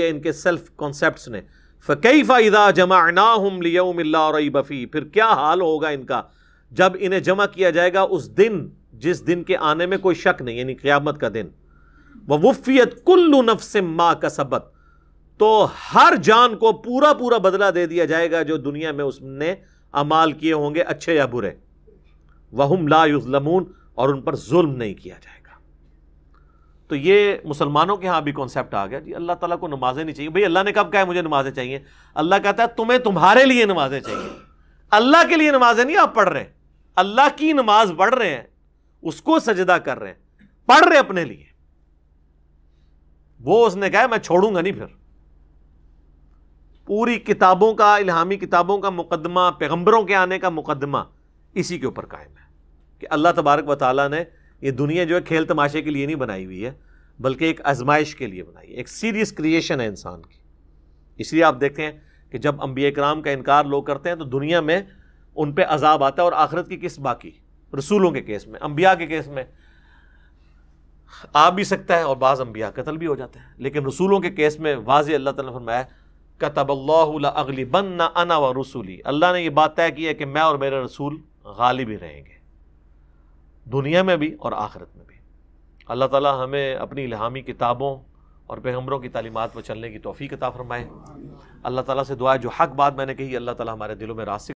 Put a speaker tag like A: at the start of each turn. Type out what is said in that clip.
A: किया इनके self concept ने फ़कीफ़ा इदा जमा रई बफ़ी फिर क्या हाल होगा इनका जब इन्हें जमा किया जाएगा उस दिन जिस दिन के आने में कोई शक नहीं यानी क़्यामत का दिन वह वफ़ियत कुल्लु नफ्स माँ का सबक तो हर जान को पूरा पूरा बदला दे दिया जाएगा जो दुनिया में उसने अमाल किए होंगे अच्छे या बुरे वहम ला युजलमून और उन पर जुल्म नहीं किया जाएगा तो ये मुसलमानों के यहाँ भी कॉन्सेप्ट आ गया जी अल्लाह तला को नमाजें नहीं चाहिए भाई अल्लाह ने कब कहा है मुझे नमाजें चाहिए अल्लाह कहता है तुम्हें तुम्हारे लिए नमाजें चाहिए अल्लाह के लिए नमाजें नहीं आप पढ़ रहे अल्लाह की नमाज पढ़ रहे हैं उसको सजदा कर रहे हैं पढ़ रहे अपने लिए वो उसने कहा मैं छोड़ूंगा नहीं फिर पूरी किताबों का इलामी किताबों का मुकदमा पैगंबरों के आने का मुकदमा इसी के ऊपर कायम है कि अल्लाह तबारक वाली ने ये दुनिया जो है खेल तमाशे के लिए नहीं बनाई हुई है बल्कि एक आजमाइश के लिए बनाई है एक सीरियस क्रिएशन है इंसान की इसलिए आप देखते हैं कि जब अम्बिया कराम का इनकार लोग करते हैं तो दुनिया में उन पर अजाब आता है और आखिरत की किस बाकी रसूलों के केस में अम्बिया के केस में आ भी सकता है और बाज़ अम्बिया कत्ल भी हो जाते हैं लेकिन रसूलों के केस में वाज अल्लाह तला फरमाया अगली बन ना अना व रसूली अल्लाह ने यह बात तय की है कि मैं और मेरे रसूल गालिब ही रहेंगे दुनिया में भी और आखिरत में भी अल्लाह ताला हमें अपनी इलाहामी किताबों और पैगम्बरों की तालीमत पर चलने की तोफ़ी कता फ़रमाए अल्लाह ताला से दुआ जो हक बात मैंने कही अल्लाह ताला हमारे दिलों में रास्ते